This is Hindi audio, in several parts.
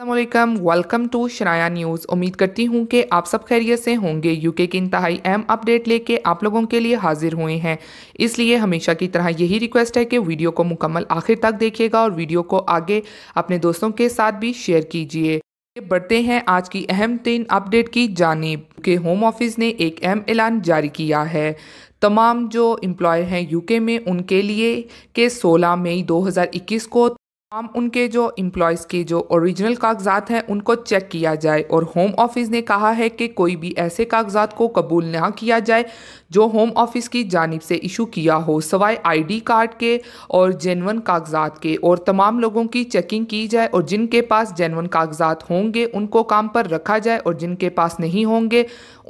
अल्लाम वेलकम टू शराया न्यूज़ उम्मीद करती हूँ कि आप सब खैरियत से होंगे यूके की इंतहाई अहम अपडेट लेके आप लोगों के लिए हाजिर हुए हैं इसलिए हमेशा की तरह यही रिक्वेस्ट है कि वीडियो को मुकम्मल आखिर तक देखिएगा और वीडियो को आगे अपने दोस्तों के साथ भी शेयर कीजिए बढ़ते हैं आज की अहम तीन अपडेट की जानब के होम ऑफिस ने एक अहम ऐलान जारी किया है तमाम जो एम्प्लॉय हैं यूके में उनके लिए के 16 मई 2021 को हम उनके जो एम्प्लॉयज़ के जो ओरिजिनल कागजात हैं उनको चेक किया जाए और होम ऑफिस ने कहा है कि कोई भी ऐसे कागजात को कबूल ना किया जाए जो होम ऑफिस की जानब से इशू किया हो सवाए आईडी कार्ड के और जेनवन कागजात के और तमाम लोगों की चेकिंग की जाए और जिनके पास जेनवन कागजात होंगे उनको काम पर रखा जाए और जिनके पास नहीं होंगे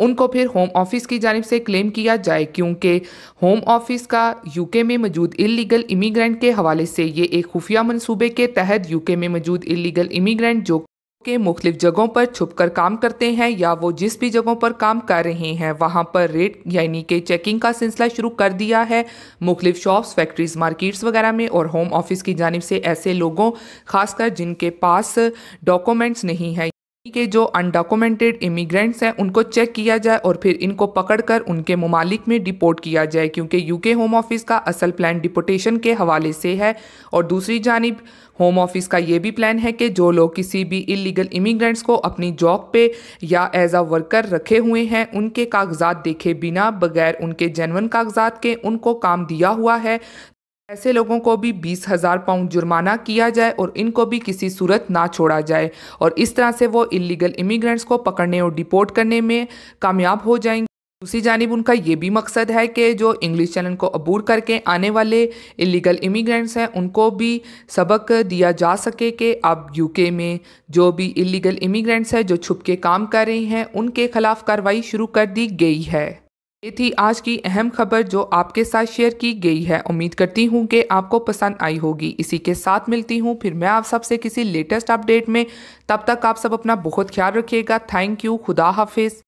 उनको फिर होम ऑफिस की जानब से क्लेम किया जाए क्योंकि होम ऑफिस का यूके में मौजूद इलीगल इमीग्रेंट के हवाले से ये एक खुफिया मनसूबे के तहत यूके में मौजूद इलीगल इमिग्रेंट जो के मुख्तलिफ जगहों पर छुप कर काम करते हैं या वो जिस भी जगहों पर काम कर रहे हैं वहाँ पर रेट यानी कि चेकिंग का सिलसिला शुरू कर दिया है मुख्तलिफ शॉप्स फैक्ट्रीज मार्केट्स वगैरह में और होम ऑफिस की जानब से ऐसे लोगों खासकर जिनके पास डॉक्यूमेंट्स नहीं है के जो अनडॉक्यूमेंटेड इमिग्रेंट्स हैं उनको चेक किया जाए और फिर इनको पकड़कर उनके ममालिक में डिपोर्ट किया जाए क्योंकि यूके होम ऑफिस का असल प्लान डिपोटेशन के हवाले से है और दूसरी जानब होम ऑफिस का ये भी प्लान है कि जो लोग किसी भी इलीगल इमिग्रेंट्स को अपनी जॉब पे या एज आ वर्कर रखे हुए हैं उनके कागजात देखे बिना बगैर उनके जेनवन कागजात के उनको काम दिया हुआ है ऐसे लोगों को भी बीस हज़ार पाउंड जुर्माना किया जाए और इनको भी किसी सूरत ना छोड़ा जाए और इस तरह से वो इलीगल इमिग्रेंट्स को पकड़ने और डिपोर्ट करने में कामयाब हो जाएंगे दूसरी जानब उनका ये भी मकसद है कि जो इंग्लिश चैनल को अबूर करके आने वाले इलीगल इमिग्रेंट्स हैं उनको भी सबक दिया जा सके कि अब यूके में जो भी इलीगल इमिग्रेंट्स हैं जो छुप के काम कर रहे हैं उनके खिलाफ कार्रवाई शुरू कर दी गई है ये थी आज की अहम खबर जो आपके साथ शेयर की गई है उम्मीद करती हूँ कि आपको पसंद आई होगी इसी के साथ मिलती हूँ फिर मैं आप सबसे किसी लेटेस्ट अपडेट में तब तक आप सब अपना बहुत ख्याल रखिएगा थैंक यू खुदा हाफिज़